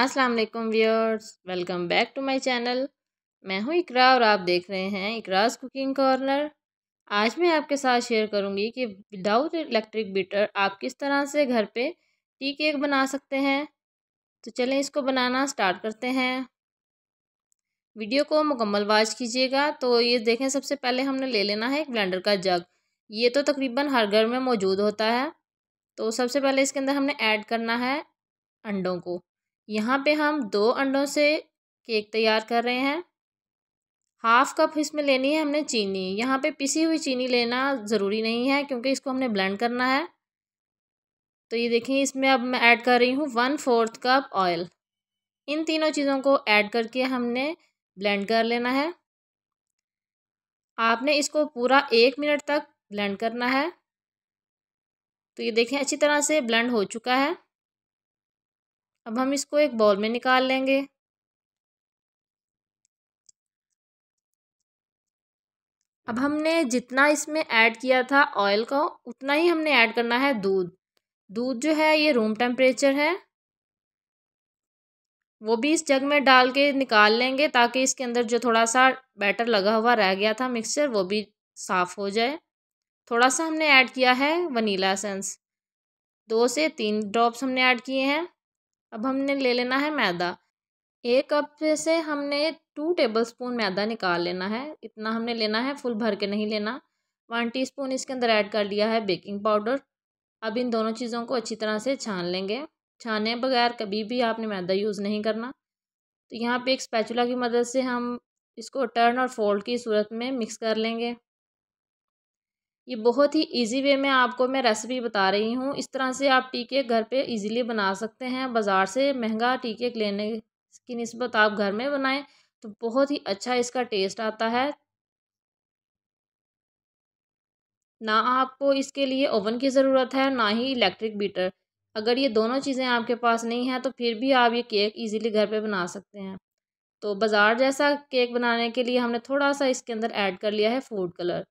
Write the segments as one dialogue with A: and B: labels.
A: अस्सलाम वालेकुम viewers welcome back to my channel मैं हूं इकरा और आप देख रहे हैं इकराज कुकिंग कॉर्नर आज मैं आपके साथ शेयर करूंगी कि विदाउट इलेक्ट्रिक बीटर आप किस तरह से घर पे टी केक बना सकते हैं तो चलें इसको बनाना स्टार्ट करते हैं वीडियो को मुकम्मल वाच कीजिएगा तो ये देखें सबसे पहले हमने ले लेना है एक ब्लेंडर का जग ये तो तकरीबन हर घर में मौजूद होता है तो सबसे पहले इसके अंदर हमने ऐड करना है अंडों को यहाँ पे हम दो अंडों से केक तैयार कर रहे हैं हाफ़ कप इसमें लेनी है हमने चीनी यहाँ पे पिसी हुई चीनी लेना ज़रूरी नहीं है क्योंकि इसको हमने ब्लेंड करना है तो ये देखें इसमें अब मैं ऐड कर रही हूँ वन फोर्थ कप ऑयल इन तीनों चीज़ों को ऐड करके हमने ब्लेंड कर लेना है आपने इसको पूरा एक मिनट तक ब्लेंड करना है तो ये देखें अच्छी तरह से ब्लेंड हो चुका है अब हम इसको एक बॉल में निकाल लेंगे अब हमने जितना इसमें ऐड किया था ऑयल का उतना ही हमने ऐड करना है दूध दूध जो है ये रूम टेम्परेचर है वो भी इस जग में डाल के निकाल लेंगे ताकि इसके अंदर जो थोड़ा सा बैटर लगा हुआ रह गया था मिक्सचर वो भी साफ़ हो जाए थोड़ा सा हमने ऐड किया है वनीला सेंस दो से तीन ड्रॉप्स हमने ऐड किए हैं अब हमने ले लेना है मैदा एक कप से हमने टू टेबल स्पून मैदा निकाल लेना है इतना हमने लेना है फुल भर के नहीं लेना वन टीस्पून इसके अंदर ऐड कर लिया है बेकिंग पाउडर अब इन दोनों चीज़ों को अच्छी तरह से छान लेंगे छाने बगैर कभी भी आपने मैदा यूज़ नहीं करना तो यहाँ पे एक स्पैचुला की मदद से हम इसको टर्न और फोल्ड की सूरत में मिक्स कर लेंगे ये बहुत ही इजी वे में आपको मैं रेसिपी बता रही हूँ इस तरह से आप टी केक घर पे इजीली बना सकते हैं बाज़ार से महंगा टी केक लेने की नस्बत आप घर में बनाएं तो बहुत ही अच्छा इसका टेस्ट आता है ना आपको इसके लिए ओवन की ज़रूरत है ना ही इलेक्ट्रिक बीटर अगर ये दोनों चीज़ें आपके पास नहीं हैं तो फिर भी आप ये केक ईज़िली घर पर बना सकते हैं तो बाज़ार जैसा केक बनाने के लिए हमने थोड़ा सा इसके अंदर ऐड कर लिया है food colour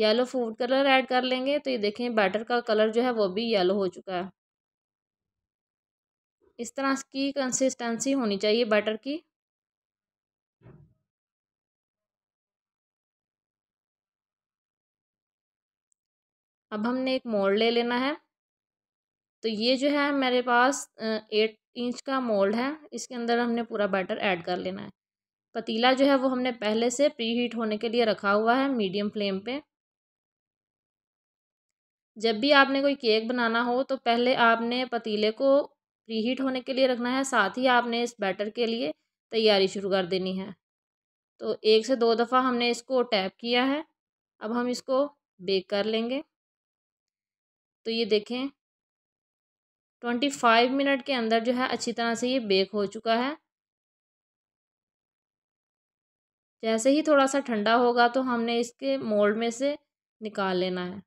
A: yellow food colour add कर लेंगे तो ये देखें बैटर का कलर जो है वो भी येलो हो चुका है इस तरह की कंसिस्टेंसी होनी चाहिए बैटर की अब हमने एक मोल्ड ले लेना है तो ये जो है मेरे पास एट इंच का मोल्ड है इसके अंदर हमने पूरा बैटर ऐड कर लेना है पतीला जो है वो हमने पहले से प्री हीट होने के लिए रखा हुआ है मीडियम फ्लेम पे जब भी आपने कोई केक बनाना हो तो पहले आपने पतीले को प्रीहीट होने के लिए रखना है साथ ही आपने इस बैटर के लिए तैयारी शुरू कर देनी है तो एक से दो दफ़ा हमने इसको टैप किया है अब हम इसको बेक कर लेंगे तो ये देखें ट्वेंटी फाइव मिनट के अंदर जो है अच्छी तरह से ये बेक हो चुका है जैसे ही थोड़ा सा ठंडा होगा तो हमने इसके मोल्ड में से निकाल लेना है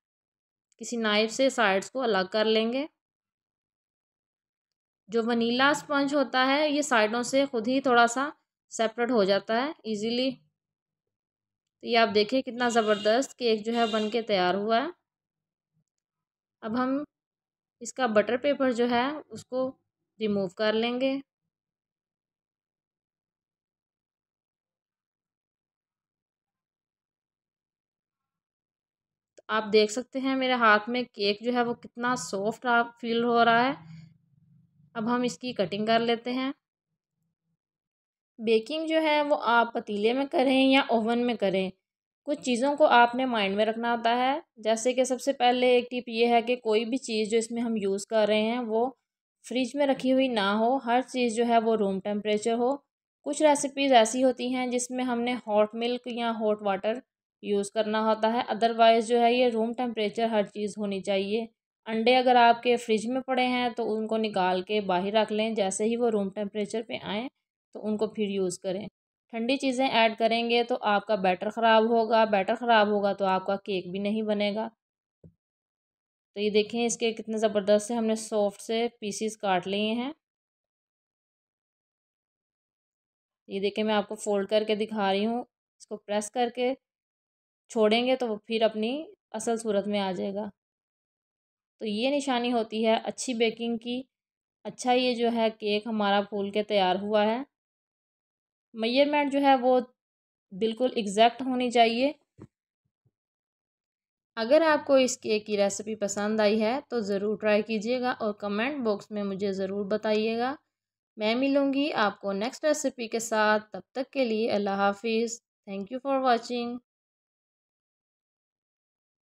A: किसी नाइफ से साइड्स को अलग कर लेंगे जो वनीला स्पंज होता है ये साइडों से खुद ही थोड़ा सा सेपरेट हो जाता है इजीली तो ये आप देखिए कितना ज़बरदस्त केक जो है बन के तैयार हुआ है अब हम इसका बटर पेपर जो है उसको रिमूव कर लेंगे आप देख सकते हैं मेरे हाथ में केक जो है वो कितना सॉफ्ट फील हो रहा है अब हम इसकी कटिंग कर लेते हैं बेकिंग जो है वो आप पतीले में करें या ओवन में करें कुछ चीज़ों को आपने माइंड में रखना होता है जैसे कि सबसे पहले एक टिप ये है कि कोई भी चीज़ जो इसमें हम यूज़ कर रहे हैं वो फ्रिज में रखी हुई ना हो हर चीज़ जो है वो रूम टेम्परेचर हो कुछ रेसिपीज़ ऐसी होती हैं जिसमें हमने हॉट मिल्क या हॉट वाटर यूज़ करना होता है अदरवाइज़ जो है ये रूम टेम्परेचर हर चीज़ होनी चाहिए अंडे अगर आपके फ्रिज में पड़े हैं तो उनको निकाल के बाहर रख लें जैसे ही वो रूम टेम्परेचर पे आएँ तो उनको फिर यूज़ करें ठंडी चीज़ें ऐड करेंगे तो आपका बैटर ख़राब होगा बैटर ख़राब होगा तो आपका केक भी नहीं बनेगा तो ये देखें इसके कितने ज़बरदस्त से हमने सॉफ्ट से पीसीस काट लिए हैं ये देखें मैं आपको फोल्ड करके दिखा रही हूँ इसको प्रेस करके छोड़ेंगे तो वो फिर अपनी असल सूरत में आ जाएगा तो ये निशानी होती है अच्छी बेकिंग की अच्छा ये जो है केक हमारा फूल के तैयार हुआ है मैयरमेंट जो है वो बिल्कुल एग्जैक्ट होनी चाहिए अगर आपको इस केक की रेसिपी पसंद आई है तो ज़रूर ट्राई कीजिएगा और कमेंट बॉक्स में मुझे ज़रूर बताइएगा मैं मिलूँगी आपको नेक्स्ट रेसिपी के साथ तब तक के लिए अल्लाह हाफिज़ थैंक यू फॉर वॉचिंग